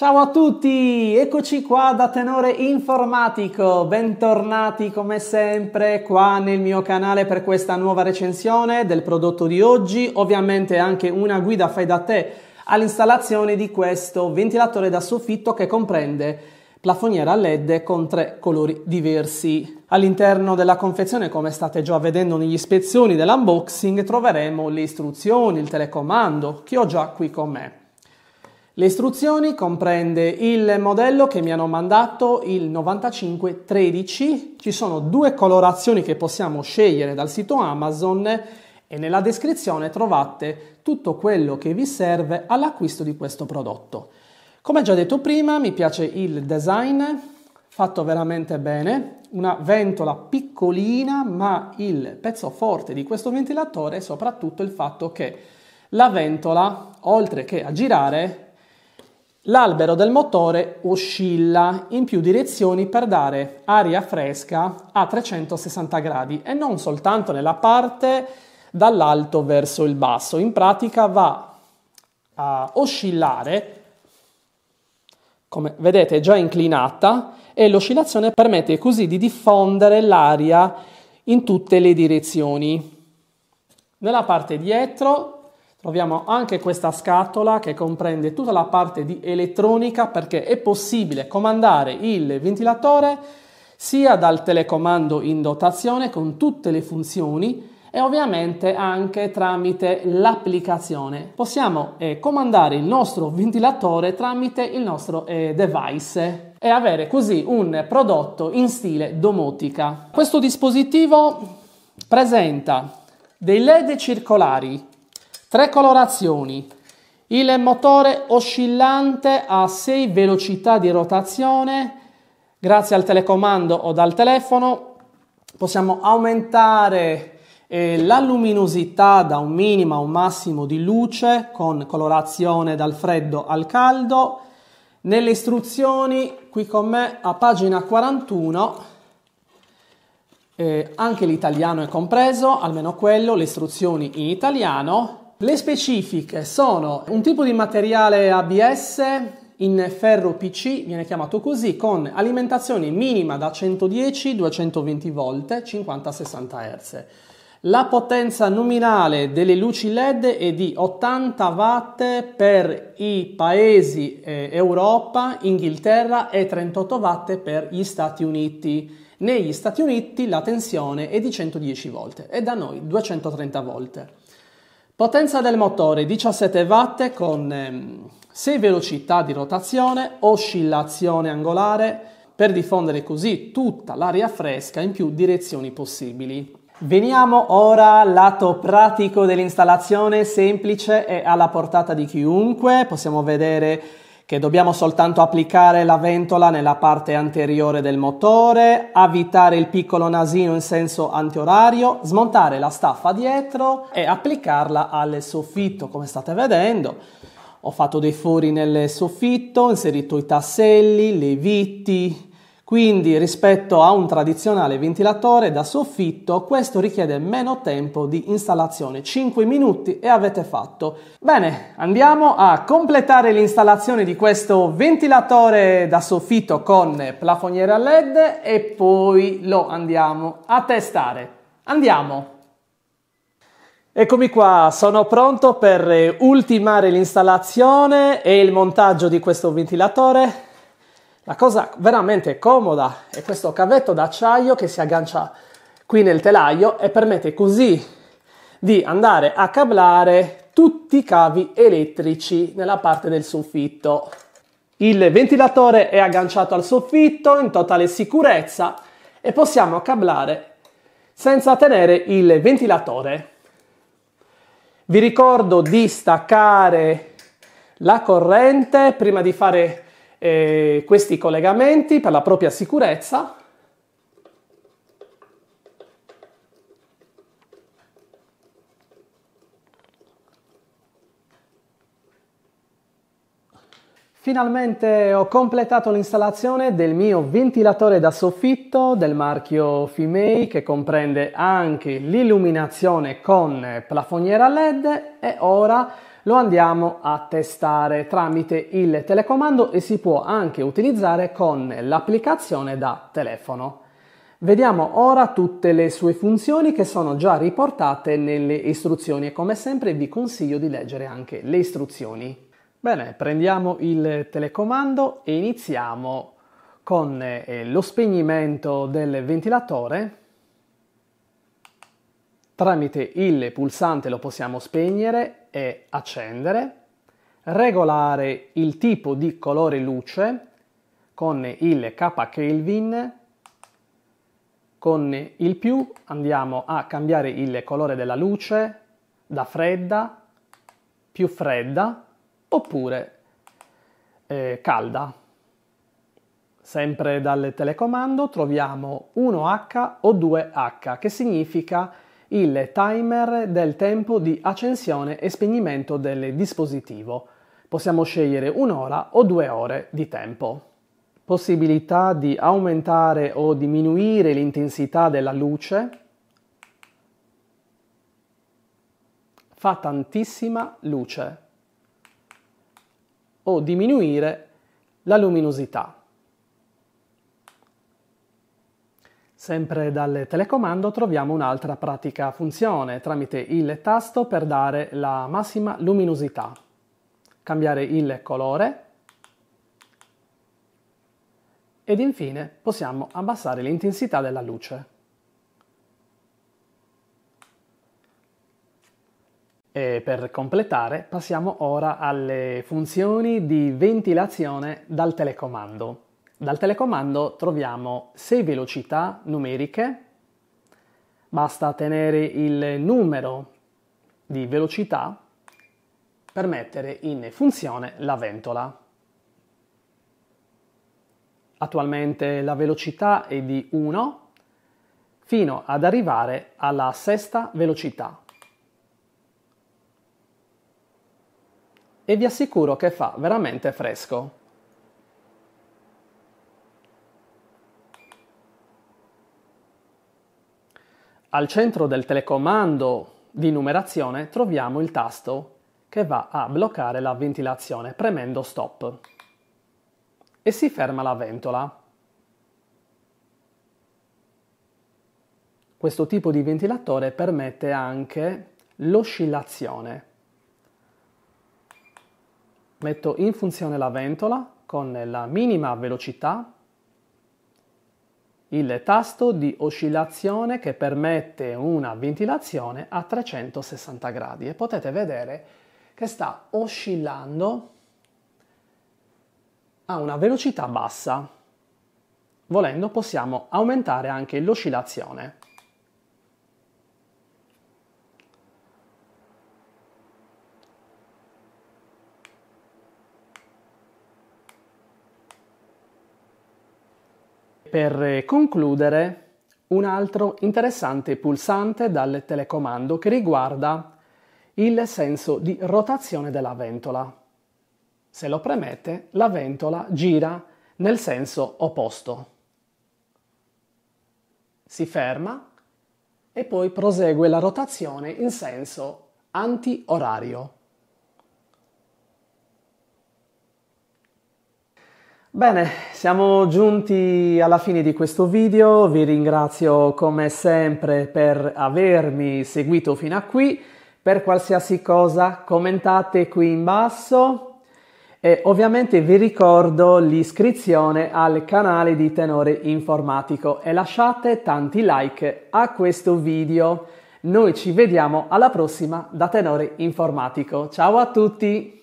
Ciao a tutti, eccoci qua da Tenore Informatico, bentornati come sempre qua nel mio canale per questa nuova recensione del prodotto di oggi, ovviamente anche una guida fai da te all'installazione di questo ventilatore da soffitto che comprende plafoniera LED con tre colori diversi. All'interno della confezione, come state già vedendo negli ispezioni dell'unboxing, troveremo le istruzioni, il telecomando che ho già qui con me. Le istruzioni comprende il modello che mi hanno mandato, il 9513. Ci sono due colorazioni che possiamo scegliere dal sito Amazon e nella descrizione trovate tutto quello che vi serve all'acquisto di questo prodotto. Come già detto prima, mi piace il design, fatto veramente bene, una ventola piccolina, ma il pezzo forte di questo ventilatore è soprattutto il fatto che la ventola, oltre che a girare, L'albero del motore oscilla in più direzioni per dare aria fresca a 360 gradi e non soltanto nella parte dall'alto verso il basso. In pratica va a oscillare, come vedete è già inclinata, e l'oscillazione permette così di diffondere l'aria in tutte le direzioni. Nella parte dietro Troviamo anche questa scatola che comprende tutta la parte di elettronica perché è possibile comandare il ventilatore sia dal telecomando in dotazione con tutte le funzioni e ovviamente anche tramite l'applicazione. Possiamo eh, comandare il nostro ventilatore tramite il nostro eh, device e avere così un prodotto in stile domotica. Questo dispositivo presenta dei LED circolari Tre colorazioni. Il motore oscillante a 6 velocità di rotazione. Grazie al telecomando o dal telefono possiamo aumentare eh, la luminosità da un minimo a un massimo di luce con colorazione dal freddo al caldo. Nelle istruzioni, qui con me a pagina 41, eh, anche l'italiano è compreso, almeno quello, le istruzioni in italiano. Le specifiche sono un tipo di materiale ABS in ferro PC, viene chiamato così, con alimentazione minima da 110-220 V, 50-60 Hz. La potenza nominale delle luci LED è di 80 watt per i paesi eh, Europa, Inghilterra e 38 watt per gli Stati Uniti. Negli Stati Uniti la tensione è di 110 volt e da noi 230 volt. Potenza del motore 17 watt con 6 ehm, velocità di rotazione, oscillazione angolare per diffondere così tutta l'aria fresca in più direzioni possibili. Veniamo ora al lato pratico dell'installazione, semplice e alla portata di chiunque. Possiamo vedere che dobbiamo soltanto applicare la ventola nella parte anteriore del motore, avvitare il piccolo nasino in senso antiorario, smontare la staffa dietro e applicarla al soffitto, come state vedendo. Ho fatto dei fori nel soffitto, ho inserito i tasselli, le viti, quindi rispetto a un tradizionale ventilatore da soffitto, questo richiede meno tempo di installazione, 5 minuti e avete fatto. Bene, andiamo a completare l'installazione di questo ventilatore da soffitto con plafoniera LED e poi lo andiamo a testare. Andiamo! Eccomi qua, sono pronto per ultimare l'installazione e il montaggio di questo ventilatore. La cosa veramente comoda è questo cavetto d'acciaio che si aggancia qui nel telaio e permette così di andare a cablare tutti i cavi elettrici nella parte del soffitto. Il ventilatore è agganciato al soffitto in totale sicurezza e possiamo cablare senza tenere il ventilatore. Vi ricordo di staccare la corrente prima di fare eh, questi collegamenti per la propria sicurezza Finalmente ho completato l'installazione del mio ventilatore da soffitto del marchio Fimei che comprende anche l'illuminazione con plafoniera LED e ora lo andiamo a testare tramite il telecomando e si può anche utilizzare con l'applicazione da telefono. Vediamo ora tutte le sue funzioni che sono già riportate nelle istruzioni e come sempre vi consiglio di leggere anche le istruzioni. Bene, prendiamo il telecomando e iniziamo con eh, lo spegnimento del ventilatore. Tramite il pulsante lo possiamo spegnere fare accendere, regolare il tipo di colore luce con il K Kelvin, con il più andiamo a cambiare il colore della luce da fredda, più fredda oppure eh, calda. Sempre dal telecomando troviamo 1H o 2H che significa il timer del tempo di accensione e spegnimento del dispositivo. Possiamo scegliere un'ora o due ore di tempo. Possibilità di aumentare o diminuire l'intensità della luce. Fa tantissima luce. O diminuire la luminosità. Sempre dal telecomando troviamo un'altra pratica funzione tramite il tasto per dare la massima luminosità. Cambiare il colore ed infine possiamo abbassare l'intensità della luce. E per completare passiamo ora alle funzioni di ventilazione dal telecomando. Dal telecomando troviamo 6 velocità numeriche, basta tenere il numero di velocità per mettere in funzione la ventola. Attualmente la velocità è di 1 fino ad arrivare alla sesta velocità. E vi assicuro che fa veramente fresco. Al centro del telecomando di numerazione troviamo il tasto che va a bloccare la ventilazione premendo stop e si ferma la ventola. Questo tipo di ventilatore permette anche l'oscillazione. Metto in funzione la ventola con la minima velocità il tasto di oscillazione che permette una ventilazione a 360 gradi e potete vedere che sta oscillando a una velocità bassa. Volendo possiamo aumentare anche l'oscillazione. Per eh, concludere, un altro interessante pulsante dal telecomando che riguarda il senso di rotazione della ventola. Se lo premete, la ventola gira nel senso opposto. Si ferma e poi prosegue la rotazione in senso anti-orario. Bene, siamo giunti alla fine di questo video, vi ringrazio come sempre per avermi seguito fino a qui, per qualsiasi cosa commentate qui in basso e ovviamente vi ricordo l'iscrizione al canale di Tenore Informatico e lasciate tanti like a questo video. Noi ci vediamo alla prossima da Tenore Informatico. Ciao a tutti!